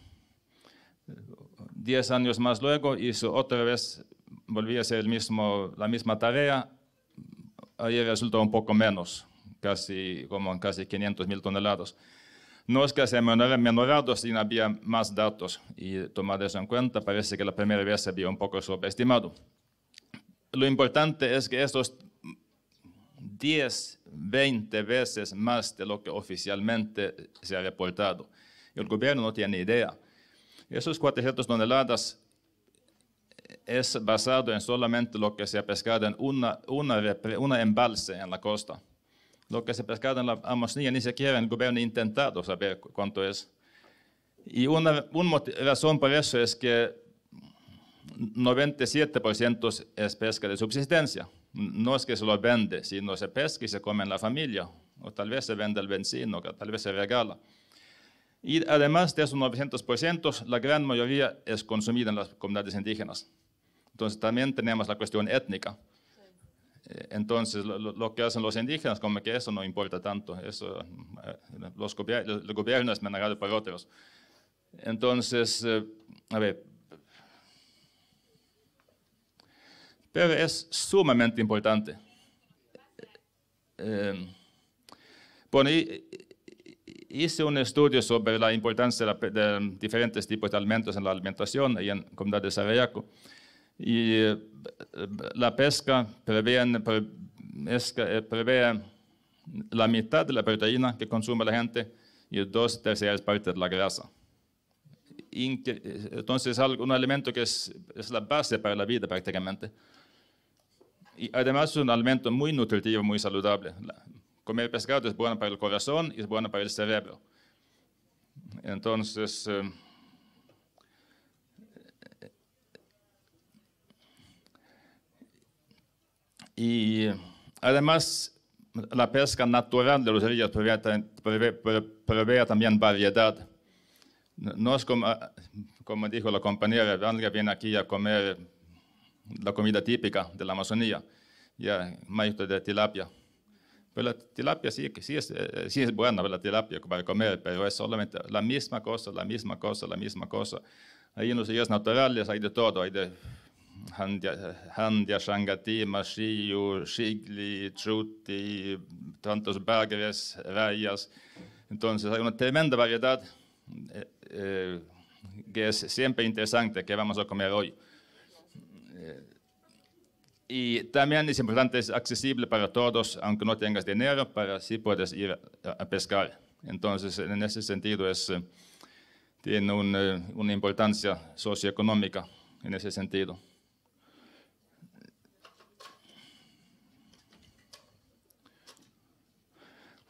Diez años más luego hice otra vez, volví a ser el mismo, la misma tarea, ahí resultó un poco menos, casi, como casi 500.000 toneladas. No es que se haya menorado, sino había más datos y tomar eso en cuenta, parece que la primera vez se había un poco sobreestimado. Lo importante es que estos 10, 20 veces más de lo que oficialmente se ha reportado. El gobierno no tiene idea. Esos 400 toneladas eh, es basado en solamente lo que se ha pescado en una, una, embalse en la costa. Lo que se ha pescado en la Amazonía ni siquiera el gobierno ha intentado saber cuánto es. Y una, una razón por eso es que 97% es pesca de subsistencia no es que se lo vende, sino se pesca y se come en la familia. O tal vez se vende el o tal vez se regala. Y además de esos 900%, la gran mayoría es consumida en las comunidades indígenas. Entonces también tenemos la cuestión étnica. Eh, entonces lo, que hacen los indígenas, como que eso no importa tanto. Eso, eh, los, gobiernos es manejado por otros. Entonces, eh, a ver, pero es sumamente importante. Em, bueno, hice un estudio sobre la importancia de, diferentes tipos de alimentos en la alimentación y en la comunidad de Sarayaco. Y eh, la pesca eh, prevé, la mitad de la proteína que consume la gente y dos terceras partes de la grasa. Eh, entonces es un alimento que es la base para la vida prácticamente. Y además es un alimento muy nutritivo, muy saludable. Comer pescado es bueno para el corazón y es bueno para el cerebro. Entonces, eh, y además la pesca natural de los ríos provee, también variedad. No es como, como dijo la compañera, venga viene aquí a comer la comida típica de la Amazonía, ya maestro de tilapia. Pero la tilapia sí, sí, es, eh, eh, sí es buena, la tilapia para comer, pero es solamente la misma cosa, la misma cosa, la misma cosa. Ahí en los naturales hay de todo, hay de handia, Shangati, mashiyu, Shigli, Chuti, tantos bagres, rayas. Entonces hay una tremenda variedad eh, que es siempre interesante que vamos a comer hoy. Eh, y también es importante, es accesible para todos, aunque no tengas dinero, para así puedes ir a, pescar. Entonces, en ese sentido, es, eh, tiene eh, una, importancia socioeconómica en ese sentido.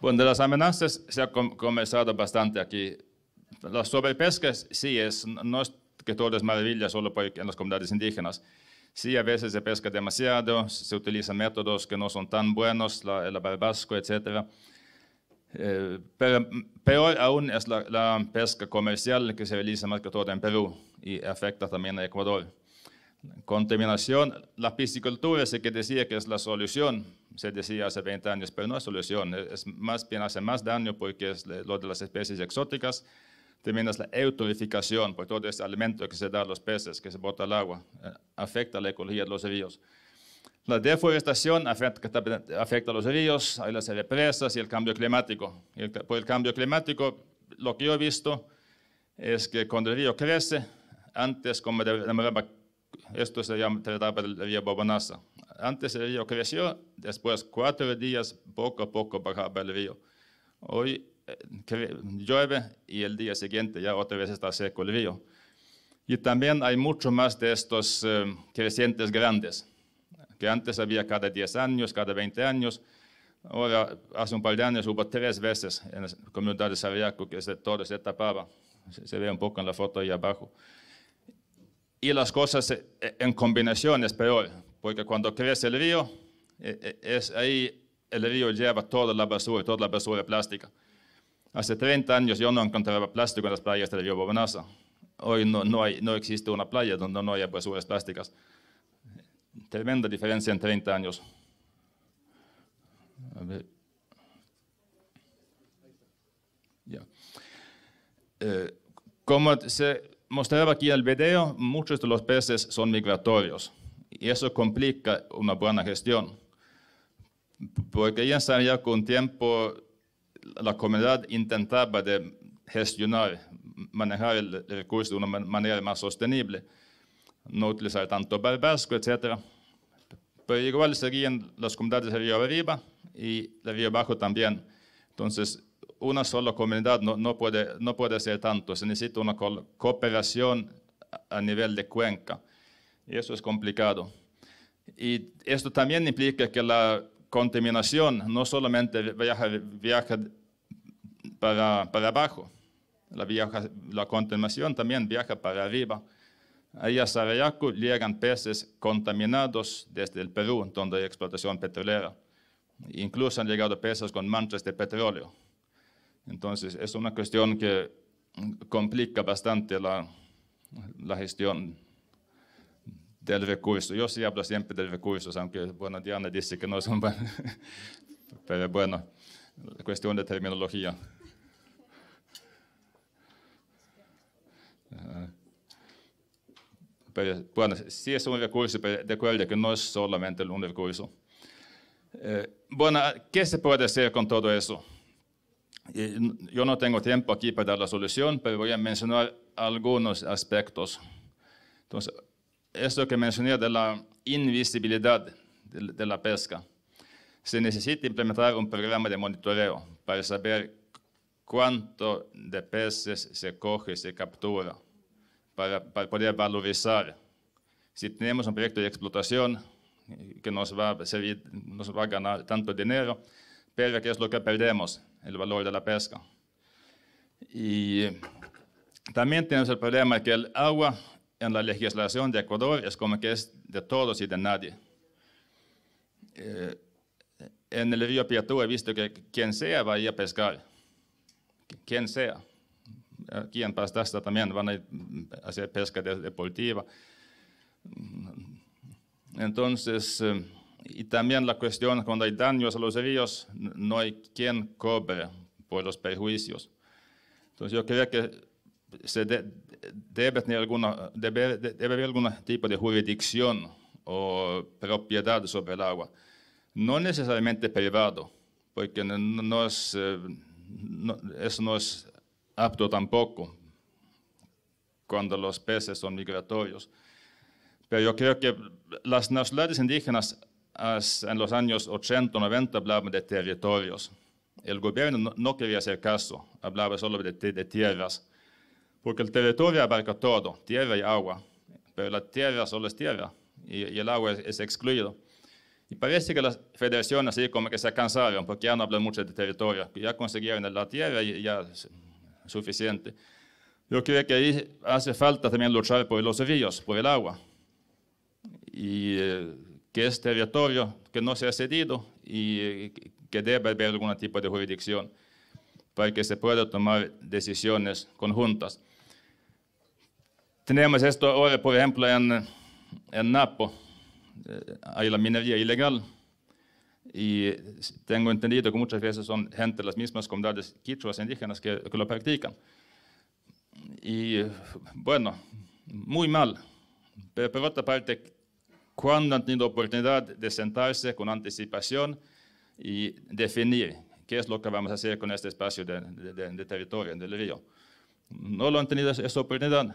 Bueno, de las amenazas se ha comenzado bastante aquí. La sobrepescas sí es, no es que todo es maravilla solo en las comunidades indígenas. Sí, a veces se pesca demasiado, se utilizan métodos que no son tan buenos, el barbasco, etc. Eh, pero peor aún es la, la, pesca comercial que se realiza más que todo en Perú y afecta también a Ecuador. Contaminación, la piscicultura se que decía que es la solución, se decía hace 20 años, pero no es solución, es más bien hace más daño porque es eh, lo de las especies exóticas, es la eutrofización por pues todo ese alimento que se da a los peces, que se bota al agua, eh, afecta la ecología de los ríos. La deforestación afecta, afecta a los ríos, hay las represas y el cambio climático. por el cambio climático, lo que yo he visto es que cuando el río crece, antes como esto se llama trataba del río Bobonasa. Antes el río creció, después cuatro días poco a poco bajaba el río. Hoy llueve y el día siguiente ya otra vez está seco el río. Y también hay mucho más de estos eh, crecientes grandes, que antes había cada 10 años, cada 20 años. Ahora, hace un par de años hubo tres veces en la comunidad de Sariaco que se, todo se tapaba. Se, ve un poco en la foto ahí abajo. Y las cosas eh, en combinación es peor, porque cuando crece el río, eh, es ahí el río lleva toda la basura, toda la basura plástica. Hace 30 años yo no encontraba plástico en las playas de Río Bovenaza. Hoy no, no, hay, no existe una playa donde no haya basuras plásticas. Tremenda diferencia en 30 años. Eh, como se mostraba aquí en el video, muchos de los peces son migratorios y eso complica una buena gestión. Porque ya sabía con tiempo la comunidad intentaba de gestionar, manejar el recurso de una manera más sostenible, no utilizar tanto barbasco, etc. Pero igual seguían las comunidades de Río Arriba y de Río Abajo también. Entonces, una sola comunidad no, puede, no puede hacer tanto, se necesita una cooperación a nivel de cuenca. Y eso es complicado. Y esto también implica que la contaminación no solamente viaja, para, para, abajo, la, viaja, la contaminación también viaja para arriba. Ahí a Sarayaco llegan peces contaminados desde el Perú, donde hay explotación petrolera. Incluso han llegado peces con manchas de petróleo. Entonces, es una cuestión que complica bastante la, la gestión del recurso. Yo sí hablo siempre del recursos, aunque bueno Diana dice que no son buenos. Pero bueno, cuestión de terminología. Ah. Pero, bueno, sí es un recurso, pero recuerde que no es solamente un recurso. Eh, bueno, ¿qué se puede hacer con todo eso? Eh, yo no tengo tiempo aquí para dar la solución, pero voy a mencionar algunos aspectos. Entonces, esto que mencioné de la invisibilidad de, la pesca, se necesita implementar un programa de monitoreo para saber cuánto de peces se coge, se captura, para, para, poder valorizar. Si tenemos un proyecto de explotación eh, que nos va a, servir, nos va a ganar tanto dinero, pero que es lo que perdemos, el valor de la pesca. Y eh, también tenemos el problema que el agua en la legislación de Ecuador es como que es de todos y de nadie. Eh, en el río Piatú he visto que quien sea va a ir a pescar, quien sea. Aquí en hasta también van a mm, hacer pesca deportiva. Entonces, eh, y también la cuestión cuando hay daños a los ríos, no hay quien cobre por los perjuicios. Entonces yo creo que se de, debe haber algún tipo de jurisdicción o propiedad sobre el agua. No necesariamente privado, porque no es, eh, eso no es apto tampoco cuando los peces son migratorios. Pero yo creo que las nacionalidades indígenas en los años 80, 90 hablaban de territorios. El gobierno no, quería hacer caso, hablaba solo de tierras. Porque el territorio abarca todo, tierra y agua, pero la tierra solo es tierra y, el agua es, excluido. Y parece que las federaciones así como que se cansaron porque ya no hablan mucho de territorio, ya consiguieron la tierra y ya es suficiente. Yo creo que ahí hace falta también luchar por los ríos, por el agua, y eh, que es territorio que no se ha cedido y eh, que debe haber algún tipo de jurisdicción para que se pueda tomar decisiones conjuntas. Tenemos esto ahora, por ejemplo, en, en Napo. Hay eh, la minería ilegal. Y tengo entendido que muchas veces son gente de las mismas comunidades quichuas indígenas que, lo practican. Y bueno, muy mal. Pero por otra parte, cuando han tenido oportunidad de sentarse con anticipación y definir qué es lo que vamos a hacer con este espacio de, de, de territorio, del río. No lo han tenido esa oportunidad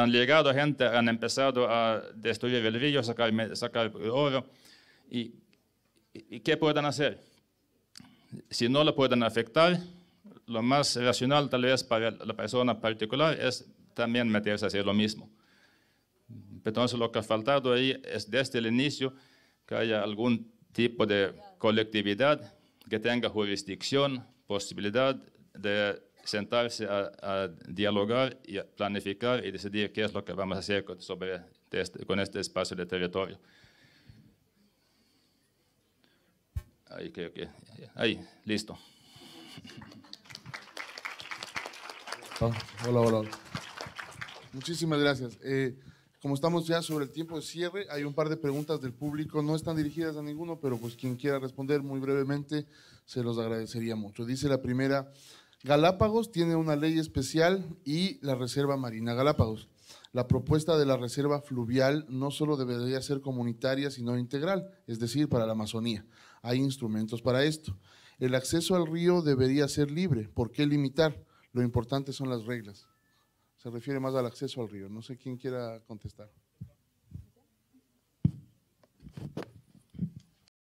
han llegado gente, han empezado a destruir el río, sacar, sacar oro. ¿Y, ¿Y qué pueden hacer? Si no lo pueden afectar, lo más racional tal vez para la persona particular es también meterse a hacer lo mismo. Entonces lo que ha faltado ahí es desde el inicio que haya algún tipo de colectividad que tenga jurisdicción, posibilidad de sentarse a, dialogar y a planificar y decidir qué es lo que vamos a hacer con, este, con este espacio de territorio. Ahí creo que. Ahí, listo. Hola, hola. Muchísimas gracias. Eh, como estamos ya sobre el tiempo de cierre, hay un par de preguntas del público, no están dirigidas a ninguno, pero pues quien quiera responder muy brevemente, se los agradecería mucho. Dice la primera, Galápagos tiene una ley especial y la Reserva Marina Galápagos. La propuesta de la reserva fluvial no solo debería ser comunitaria, sino integral, es decir, para la Amazonía. Hay instrumentos para esto. El acceso al río debería ser libre. ¿Por qué limitar? Lo importante son las reglas. Se refiere más al acceso al río. No sé quién quiera contestar.